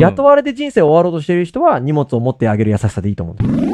雇われて人生を終わろうとしてる人は荷物を持ってあげる優しさでいいと思う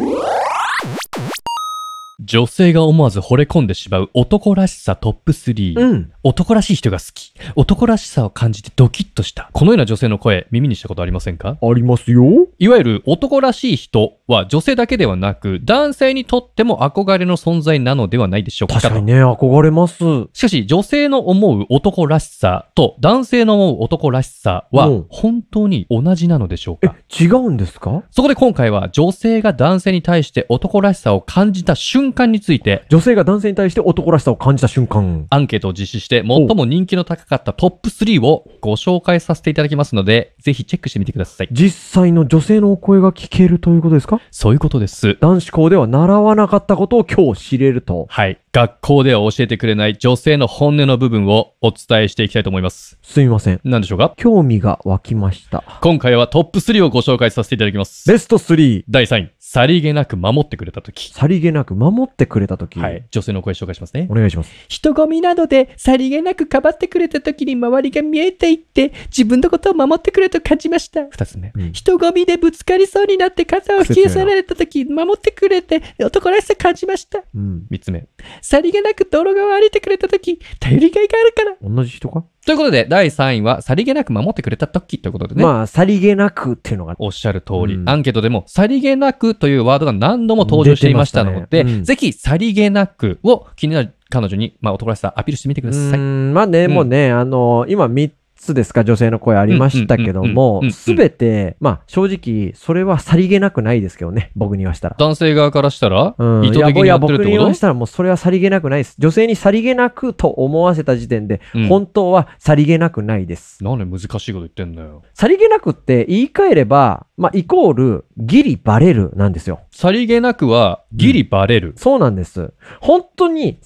女性が思わず惚れ込んでしまう男らしさトップ3、うん、男らしい人が好き男らしさを感じてドキッとしたこのような女性の声耳にしたことありませんかありますよいわゆる男らしい人は女性だけではなく男性にとっても憧れの存在なのではないでしょうか確かにね憧れますしかし女性の思う男らしさと男性の思う男らしさは本当に同じなのでしょうか、うん、違うんですかそこで今回は女性が男性に対して男らしさを感じた瞬瞬間について、女性が男性に対して男らしさを感じた瞬間。アンケートを実施して、最も人気の高かったトップ3をご紹介させていただきますので、ぜひチェックしてみてください。実際の女性のお声が聞けるということですかそういうことです。男子校では習わなかったことを今日知れると。はい。学校では教えてくれない女性の本音の部分をお伝えしていきたいと思います。すみません。何でしょうか興味が湧きました。今回はトップ3をご紹介させていただきます。ベスト 3! 第3位、さりげなく守ってくれたとき。さりげなく守ってくれたとき、はい。女性の声紹介しますね。お願いします。人混みなどでさりげなくかばってくれた時に周りが見えていって自分のことを守ってくれと感じました。二つ目。うん人混みでぶつかりそうになって肩を引き寄せられた時守ってくれて男らしさ感じました。うん。三つ目。さりげなく道路側を歩いてくれた時、頼りがいがあるから。同じ人かということで、第3位は、さりげなく守ってくれた時ということでね。まあ、さりげなくっていうのが。おっしゃる通り、うん、アンケートでも、さりげなくというワードが何度も登場していましたので、ねうん、ぜひ、さりげなくを気になる彼女に、まあ、男らしさアピールしてみてください。まあね、もうね、あの、今3つですか、女性の声ありましたけども、すべて、まあ正直、それはさりげなくないですけどね、僕にはしたら。男性側からしたら、うん、意図的にやってるってこといや、僕にわしたらもうそれはさりげなくないです。女性にさりげなくと思わせた時点で、本当はさりげなくないです。なんで難しいこと言ってんだよ。さりげなくって言い換えれば、まあイコール、ギリバレるなんですよ。さりげなくは、ギリバレる、うん、そうなんです。本当に、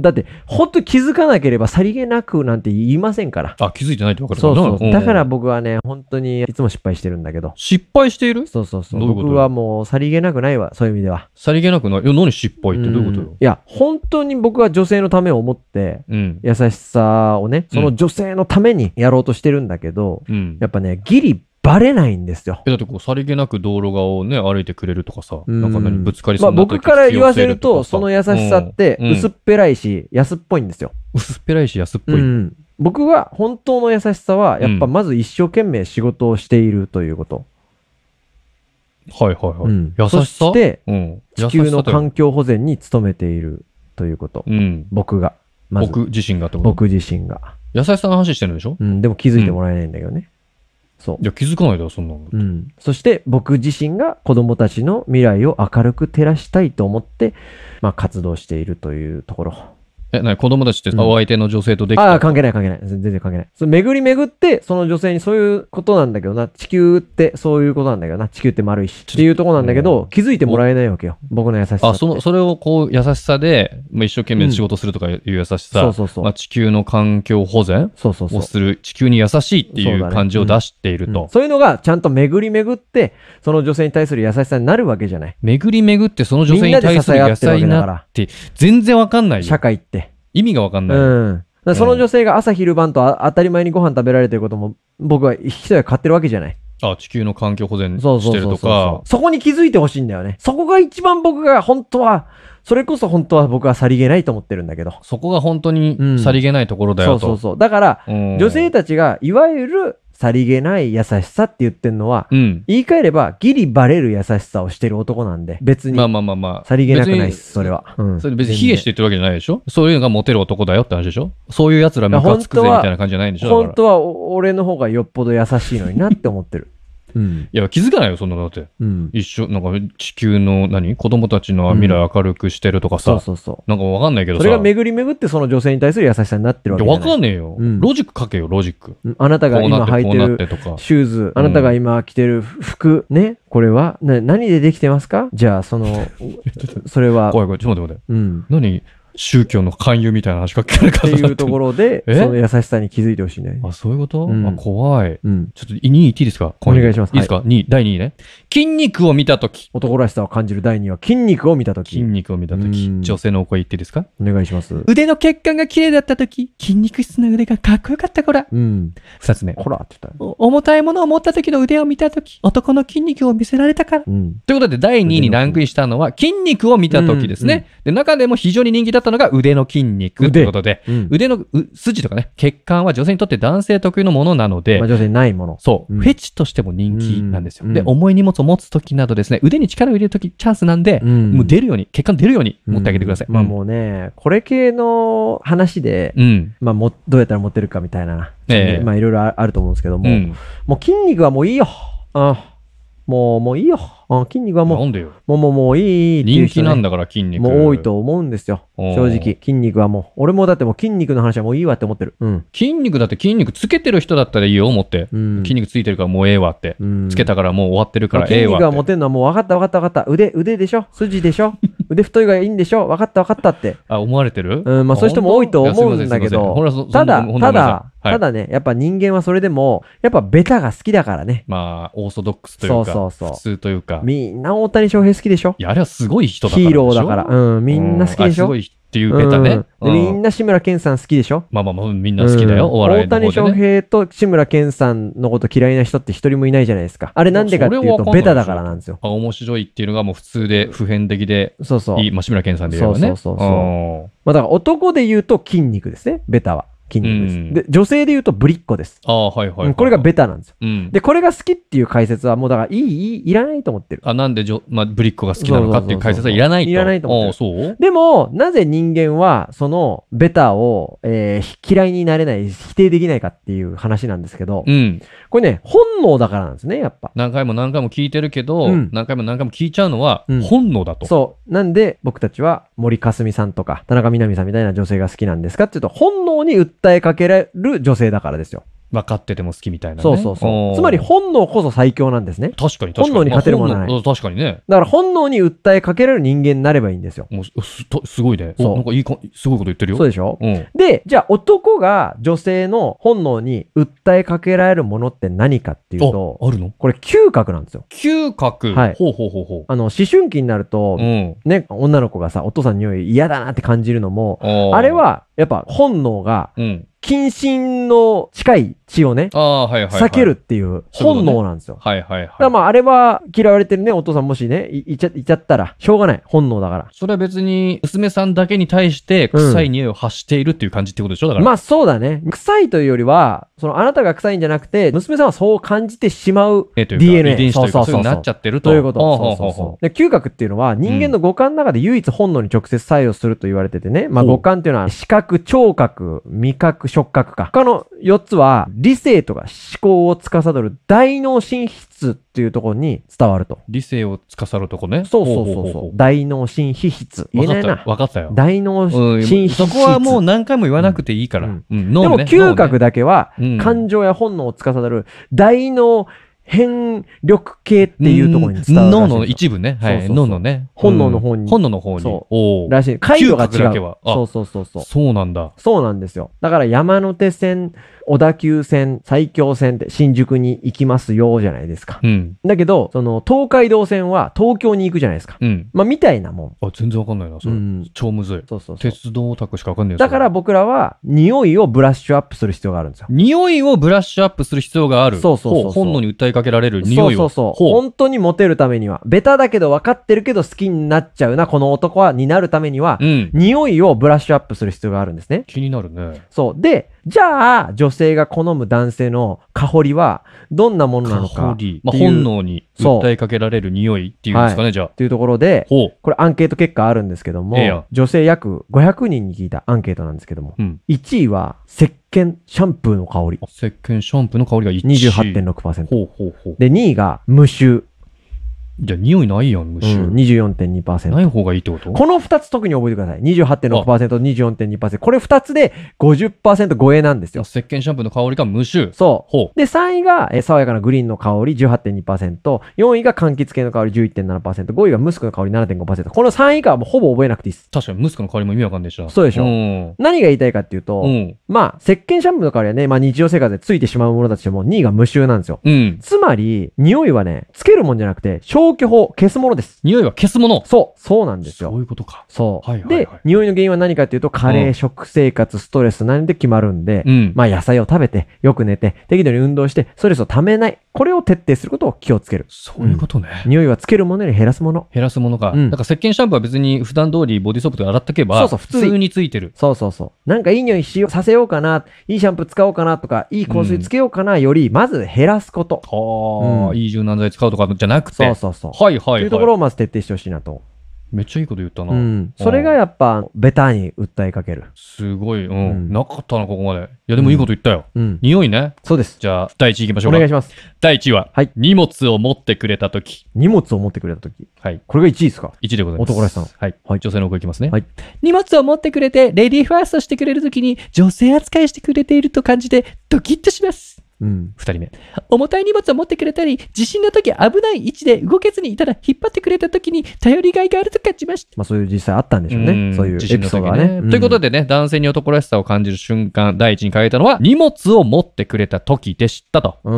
だって、本当気づかなければさりげなくなんて言いませんから。あ、気づいてないって分かるそうそう。だから僕はね、本当にいつも失敗してるんだけど。失敗しているそうそうそう。うう僕はもうさりげなくないわ、そういう意味では。さりげなくないいや、何失敗ってどういうことよ。いや、本当に僕は女性のためを思って、うん、優しさをね、その女性のためにやろうとしてるんだけど、うん、やっぱね、ギリバレないんですよ。え、だってこう、さりげなく道路側をね、歩いてくれるとかさ、なんか何ぶつかりそうになまあ僕から言わせると、その優しさって薄っぺらいし、安っぽいんですよ。薄っぺらいし安っぽい。うん、僕は本当の優しさは、やっぱまず一生懸命仕事をしているということ。うん、はいはいはい。うん、優しさそして、地球の環境保全に努めているということ。うん、僕が。ま、僕自身がと僕自身が。優しさの話してるんでしょうん、でも気づいてもらえないんだけどね。そう。いや、気づかないだろ、そんなの。うん。そして僕自身が子供たちの未来を明るく照らしたいと思って、まあ活動しているというところ。え、なに、子供たちって、お相手の女性とできあたあ、関係ない関係ない。全然関係ない。そ巡り巡って、その女性にそういうことなんだけどな、地球ってそういうことなんだけどな、地球って丸いし、っていうとこなんだけど、気づいてもらえないわけよ。僕の優しさあ、その、それをこう、優しさで、まあ、一生懸命仕事するとかいう優しさ、そうそうそうまあ、地球の環境保全そうそうそうを。する、地球に優しいっていう感じを出していると。うんそういうのがちゃんと巡り巡って、その女性に対する優しさになるわけじゃない。巡り巡ってその女性に対する優るしわさけにだからなって、全然わかんないよ。社会って。意味がわかんない。うん。その女性が朝昼晩と当たり前にご飯食べられてることも、僕は一人は買ってるわけじゃない。あ、地球の環境保全してるとか。そこに気づいてほしいんだよね。そこが一番僕が本当は、それこそ本当は僕はさりげないと思ってるんだけど。そこが本当にさりげないところだよと、うん、そうそうそう。だから、女性たちが、いわゆるさりげない優しさって言ってるのは、うん、言い換えればギリバレる優しさをしてる男なんで別にまあまあまあまあさりげなくないっすそれは、うん、それ別に卑下して言ってるわけじゃないでしょそういうのがモテる男だよって話でしょそういうやつらムカつくぜみたいな感じじゃないんでしょ本当は俺の方がよっぽど優しいのになって思ってるうん、いや気づかないよそんなだって、うん、一緒なんか地球の何子供たちの未来明るくしてるとかさ、そうそうなんか分かんないけどそれが巡り巡ってその女性に対する優しさになってるわけじ分かんねえよ、ロジック書けよロジック、あなたが今履いてるシューズあなたが今着てる服ねこれは、な何でできてますかじゃあその それは怖い怖いちょっと待って待って、うん、何宗教の勧誘みたいな話かけられ方っていうところで、その優しさに気づいてほしいね。あ、そういうこと、うん、あ怖い、うん、ちょっと2位いっていいですかお願いします。いいですか、はい、?2 位、第2位ね。筋肉を見たとき。男らしさを感じる第2話、筋肉を見たとき。筋肉を見たとき。女性のお声言っていいですかお願いします。腕の血管が綺麗だったとき、筋肉質な腕がかっこよかったこら。うん。二つ目。こらって言った重たいものを持ったときの腕を見たとき、男の筋肉を見せられたから。うん。ということで、第2位にランクインしたのは、筋肉を見たときですね、うんうん、で、中でも非常に人気だったのが腕の筋肉ということで、腕うん、腕の筋とかね、血管は女性にとって男性特有のものなので、まあ、女性ないもの。そう。うん、フェチとしても人気なんですよ。で、重い荷物を持つときなどですね、腕に力を入れるとき、チャンスなんで、うん、もう出るように、血管出るように持ってあげてください。うん、まあもうね、これ系の話で、まあも、どうやったら持てるかみたいな、えー、まあいろいろあると思うんですけども、もう筋肉はもういいよ。あもう、もういいよ。あ筋肉はもう、なんでよもうもうもういいっていね、人気なんだから筋肉。もう多いと思うんですよ。正直、筋肉はもう。俺もだってもう筋肉の話はもういいわって思ってる。うん。筋肉だって筋肉つけてる人だったらいいよ、思って。うん、筋肉ついてるからもうええわって、うん。つけたからもう終わってるからええわ。筋肉が持てるのはもう分かった分かった分かった。腕、腕でしょ筋でしょ 腕太いがいいんでしょ分かった分かったって。あ、思われてるうん、まあそういう人も多いと思うんだけど、ただ、ただ、はいただね、やっぱ人間はそれでも、やっぱベタが好きだからね。まあ、オーソドックスというか、そうそうそう普通というか。みんな大谷翔平好きでしょいや、あれはすごい人だからヒーローだから。うん、みんな好きでしうあすょごいっていうベタね。うんうでみんな志村けんさん好きでしょまあまあまあ、みんな好きだよ、うんお笑い大の方で、ね。谷翔平と志村けんさんのこと嫌いな人って一人もいないじゃないですか。あれなんでかっていうと、ベタだからなんですよ。あ面白いっていうのがもう普通で普遍的で、そうそう。いい、まあ、志村けんさんで言えばね。そうそうそうそうまあだから男で言うと筋肉ですね、ベタは。筋肉です。うん、で、女性で言うとぶりっ子です。ああ、はいはい、はい、これがベタなんですよ、うん、で、これが好きっていう解説はもうだから、いい、いい、いらないと思ってる。あ、なんでじょ、まあ、ぶりっ子が好きなのかっていう解説はいらないと。いらないと思ってる。でも、なぜ人間は、その、ベタを、えー、嫌いになれない、否定できないかっていう話なんですけど、うん、これね、本能だからなんですね、やっぱ。何回も何回も聞いてるけど、何回も何回も聞いちゃうのは、本能だと。そう。なんで、僕たちは、森かすみさんとか、田中みな実さんみたいな女性が好きなんですかっていうと、本能に訴訴えかけられる女性だからですよ。分かってても好きみたいな、ね、そうそうそう。つまり本能こそ最強なんですね。確かに確かに。本能に勝てるものはない。確かにね。だから本能に訴えかけられる人間になればいいんですよ。もうすすごいね。そう。なんかいいか、すごいこと言ってるよ。そうでしょ、うで、じゃあ男が女性の本能に訴えかけられるものって何かっていうと、あるのこれ嗅覚なんですよ。嗅覚はい。ほうほうほうほう。あの、思春期になると、うん、ね、女の子がさ、お父さんの匂い嫌だなって感じるのも、あれは、やっぱ本能が、うん、近親の近い血をね、避けるっていう本能なんですよ。はいはいはい。だからまあ、あれは嫌われてるね、お父さんもしね、いちゃいちゃったら、しょうがない、本能だから。それは別に、娘さんだけに対して臭い匂いを発しているっていう感じってことでしょだから。まあそうだね。臭いというよりは、そのあなたが臭いんじゃなくて、娘さんはそう感じてしまう DNA。遺伝子というか、そうそうなっちゃってると。ということ。そうそうそう。で、嗅覚っていうのは人間の五感の中で唯一本能に直接作用すると言われててね。まあ五感っていうのは視覚、聴覚、味覚、触覚か。他の4つは理性とか思考を司る大脳神質っていうところに伝わると。理性を司るとこね。そうそうそうそう。大脳神秘質。言えないな。わかったよ。大脳神秘質。そこはもう何回も言わなくていいから。うんうんうんね、でも嗅覚だけは、感情や本能を司る大脳変力系っていうところに伝わる脳の一部ね。はい。脳のね。本能の方に。本能の方に。そう。らしい。回路が違う。そうそうそうそう。そうなんだ。そうなんですよ。だから山手線、小田急線、埼京線って新宿に行きますよじゃないですか。うん。だけど、その東海道線は東京に行くじゃないですか。うん。まあ、みたいなもん。あ、全然わかんないな、それ。うん、超むずい。そうそう鉄道オタクしかわかんないだから僕らは、匂いをブラッシュアップする必要があるんですよ。匂いをブラッシュアップする必要がある。そうそうそう。本能に訴えかけられる匂いを。そうそうそう。本当にモテるためには、ベタだけど分かってるけど好きになっちゃうな、この男は、になるためには、うん、匂いをブラッシュアップする必要があるんですね。気になるね。そう。で、じゃあ、女性が好む男性の香りは、どんなものなのか。香り。まあ、本能に訴えかけられる匂いっていうんですかね、はい、じゃあ。というところで、これアンケート結果あるんですけども、えー、女性約500人に聞いたアンケートなんですけども、うん、1位は、石鹸、シャンプーの香り。石鹸、シャンプーの香りが1位。28.6%。ほうほうほう。で、2位が、無臭。じゃあ匂いないやん、むしろ。うん、24.2%。ない方がいいってことこの2つ特に覚えてください。28.6%と24.2%。これ2つで50%超えなんですよ。石鹸シャンプーの香りが無臭。そう。ほうで、3位が、え爽やかなグリーンの香り18.2%。4位が柑橘系の香り11.7%。5位がムスクの香り7.5%。この3位以下はもうほぼ覚えなくていいです。確かにムスクの香りも意味わかんないでしょ。そうでしょ。うん、何が言いたいかっていうと、うん、まあ、石鹸シャンプーの香りはね、まあ日常生活でついてしまうものだとしても2位が無臭なんですよ。うん、つまり、匂いはね、つけるもんじゃなくて、消去法、消すものです。匂いは消すものそう、そうなんですよ。そういうことか。そう。はいはいはい、で、匂いの原因は何かっていうと、加齢、食生活、ストレス、何で決まるんで、うん、まあ野菜を食べて、よく寝て、適度に運動して、ストレスを溜めない。これを徹底することを気をつける。そういうことね。匂いはつけるものより減らすもの。減らすものか。うん、だから石鹸シャンプーは別に普段通りボディソープで洗っとけば、そうそう、普通についてる。そうそうそう。なんかいい匂いしようさせようかな、いいシャンプー使おうかなとか、いい香水つけようかなより、まず減らすこと。はあ、うん、いい柔軟剤使うとかじゃなくて。そうそうそう。はいはい、はい。というところをまず徹底してほしいなとめっちゃいいこと言ったな、うん、それがやっぱベタに訴えかけるすごい、うん、うん、なかったなここまでいやでもいいこと言ったよ、うん、匂いねそうですじゃあ第1位いきましょうお願いします第1位は、はい、荷物を持ってくれた時荷物を持ってくれた時はいこれが1位ですか1位でございます男らしさんはい、はい、女性の声いきますね、はい、荷物を持ってくれてレディーファーストしてくれる時に女性扱いしてくれていると感じてドキッとしますうん、2人目。重たい荷物を持ってくれたり、地震の時危ない位置で動けずにいたら引っ張ってくれた時に頼りがいがあると感じました。まあそういう実際あったんでしょうね。うんそういうエピソードがね。ねということでね、男性に男らしさを感じる瞬間、第一に変えたのは、荷物を持ってくれた時でしたと。う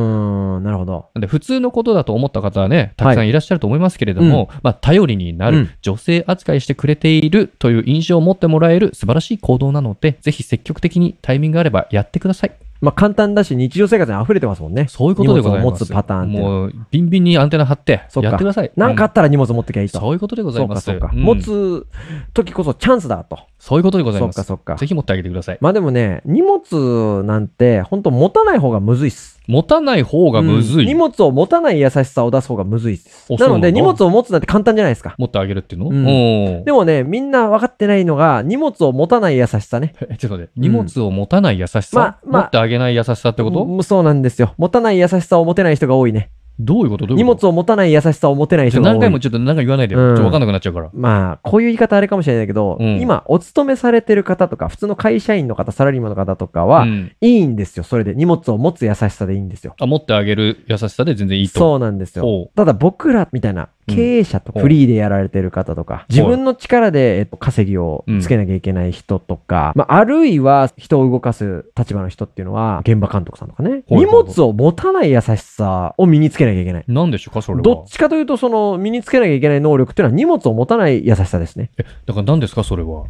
ん、なるほど。で普通のことだと思った方はね、たくさんいらっしゃると思いますけれども、はいうん、まあ頼りになる、うん、女性扱いしてくれているという印象を持ってもらえる素晴らしい行動なので、ぜひ積極的にタイミングがあればやってください。まあ簡単だし、日常生活に溢れてますもんね。そういうことでございます。荷物を持つパターンって。もう、ビンビンにアンテナ張って、やってください。何かあったら荷物持ってきゃいいと。そういうことでございます。そうか、そうか。持つ時こそチャンスだと。そういうことでございます。そっかそっか。ぜひ持ってあげてください。まあでもね、荷物なんて、本当持たない方がむずいっす。持たない方がむずい、うん、荷物を持たない優しさを出す方がむずいっす。なので、荷物を持つなんて簡単じゃないですか。持ってあげるっていうの、うん、でもね、みんな分かってないのが、荷物を持たない優しさね。ちょっとて、荷物を持たない優しさ、ま持ってあげない優しさってこと、そうなんですよ。持たない優しさを持てない人が多いね。どういうこと荷物を持たない優しさを持てない人が多い。何回もちょっと何か言わないで。うん、かんなくなっちゃうから。まあ、こういう言い方あれかもしれないけど、うん、今、お勤めされてる方とか、普通の会社員の方、サラリーマンの方とかは、うん、いいんですよ。それで。荷物を持つ優しさでいいんですよ。あ、持ってあげる優しさで全然いいと。そうなんですよ。ただ僕らみたいな、経営者とか、フリーでやられてる方とか、自分の力で、えっと、稼ぎをつけなきゃいけない人とか、まあ、あるいは人を動かす立場の人っていうのは、現場監督さんとかね、荷物を持たない優しさを身につけなきゃいけない。なんでしょうか、それは。どっちかというと、その、身につけなきゃいけない能力っていうのは荷物を持たない優しさですね。え、だから何ですか、それは。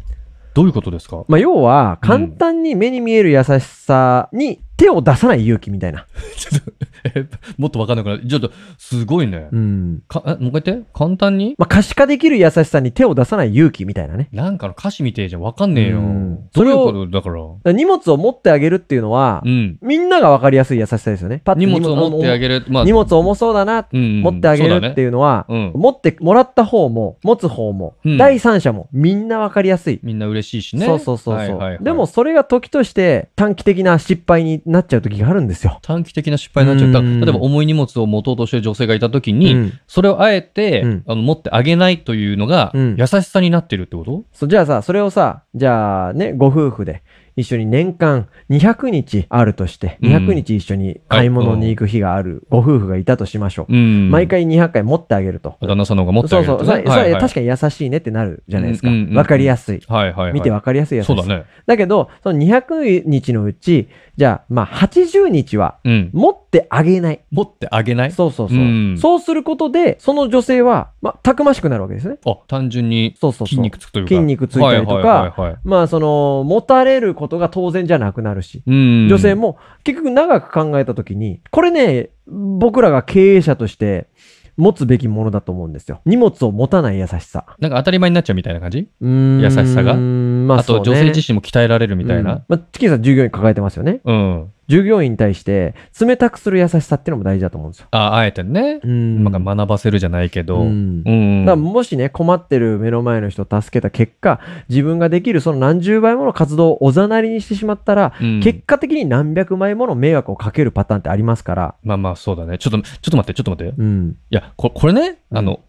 どういうことですかまあ、要は、簡単に目に見える優しさに手を出さない勇気みたいな。ちょっと、え、もっとわかんなくなる。ちょっと、すごいね。うん。か、え、もう一回言って簡単にまあ、可視化できる優しさに手を出さない勇気みたいなね。なんかの歌詞みてえじゃわかんねえよ。うん、どだから。から荷物を持ってあげるっていうのは、うん、みんながわかりやすい優しさですよね。パッ荷物を持ってあげる。まあ、荷物重そうだな、うんうん、持ってあげるっていうのは、ねうん、持ってもらった方も、持つ方も、第三者も、みんなわかりやすい。みんな嬉しいしね。そうそうそうそう。はいはいはい、でも、それが時として短期的な失敗になっちゃう時があるんですよ。短期的な失敗になっちゃった。例えば重い荷物を持とうとしてる女性がいた時に、うん、それをあえて、うん、あの持ってあげないというのが、優しさになってるってこと、そじゃあさ、それをさ、じゃあね、ご夫婦で、一緒に年間200日あるとして、200日一緒に買い物に行く日があるご夫婦がいたとしましょう。毎回200回持ってあげると。旦那さんの方が持ってあげるそうそう。確かに優しいねってなるじゃないですか。わかりやすい。見てわかりやすいやつ。そうだね。だけど、その200日のうち、じゃあ、まあ80日は持ってあげない。持ってあげないそうそうそう。そうすることで、その女性は、まあ、たくましくなるわけですね。あ、単純に筋肉つくというか。筋肉ついたりとか、まあ、その、持たれることが当然じゃなくなるし、女性も結局長く考えた時に、これね、僕らが経営者として持つべきものだと思うんですよ。荷物を持たない優しさ。なんか当たり前になっちゃうみたいな感じ優しさが。まあ、ね、あと女性自身も鍛えられるみたいな。うん、まあ、チキンさん従業員抱えてますよね。うん。従業員に対して冷たくする優しさっていうのも大事だと思うんですよ。ああえてね、うん、なんか学ばせるじゃないけど、うん、うん、だもしね困ってる目の前の人を助けた結果自分ができるその何十倍もの活動をおざなりにしてしまったら、うん、結果的に何百枚もの迷惑をかけるパターンってありますからまあまあそうだねちょっとちょっと待ってちょっと待って、うん、いやここれねあの、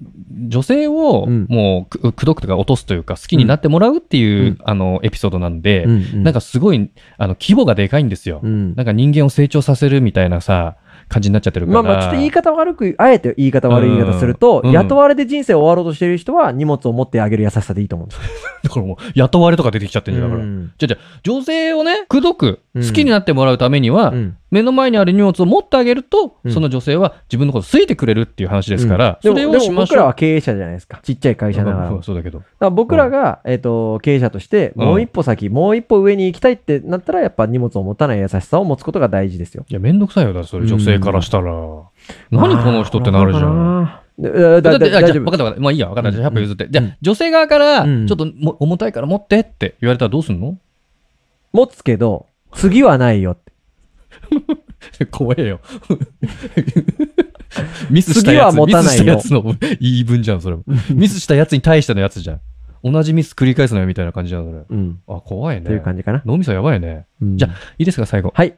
女性をもう口説くとか落とすというか好きになってもらうっていう、あのエピソードなんで、うんうん、なんかすごいあの規模がでかいんですよ。なんか人間を成長させるみたいなさ、感じになっちゃってるから。まあまあ、ちょっと言い方悪く、あえて言い方悪い言い方すると、うん、雇われで人生終わろうとしてる人は荷物を持ってあげる優しさでいいと思うんですだからもう、雇われとか出てきちゃってるんじゃ、うん、じゃじゃ女性をね、くどく好きになってもらうためには、うん、目の前にある荷物を持ってあげると、その女性は自分のこと好いてくれるっていう話ですから、それをしましょう。僕らは経営者じゃないですか。ちっちゃい会社ながら。そうだけど。ら僕らが、えっ、ー、と、経営者として、もう一歩先、もう一歩上に行きたいってなったら、やっぱ荷物を持たない優しさを持つことが大事ですよ。いや、めんどくさいよ、だそれ、女性からしたら、何この人ってなるじゃん。だだってじゃあ、分かった分かった。まあいいや、分かった。じゃあ100歩譲って。じゃあ、女性側から、ちょっとも重たいから持ってって言われたらどうすんの持つけど、次はないよって。怖えよ。ミスしたやつ、ミスしたやつの言い分じゃん、それミスしたやつに対してのやつじゃん。同じミス繰り返すのよみたいな感じなので、うん、あ、怖いね。という感じかな。脳みそやばいね。うん、じゃあ、いいですか、最後。はい。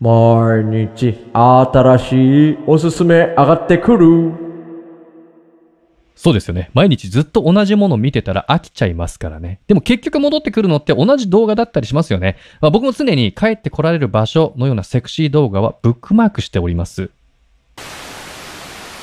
毎日新しいおすすめ上がってくる。そうですよね。毎日ずっと同じもの見てたら飽きちゃいますからね。でも結局戻ってくるのって同じ動画だったりしますよね。まあ、僕も常に帰ってこられる場所のようなセクシー動画はブックマークしております。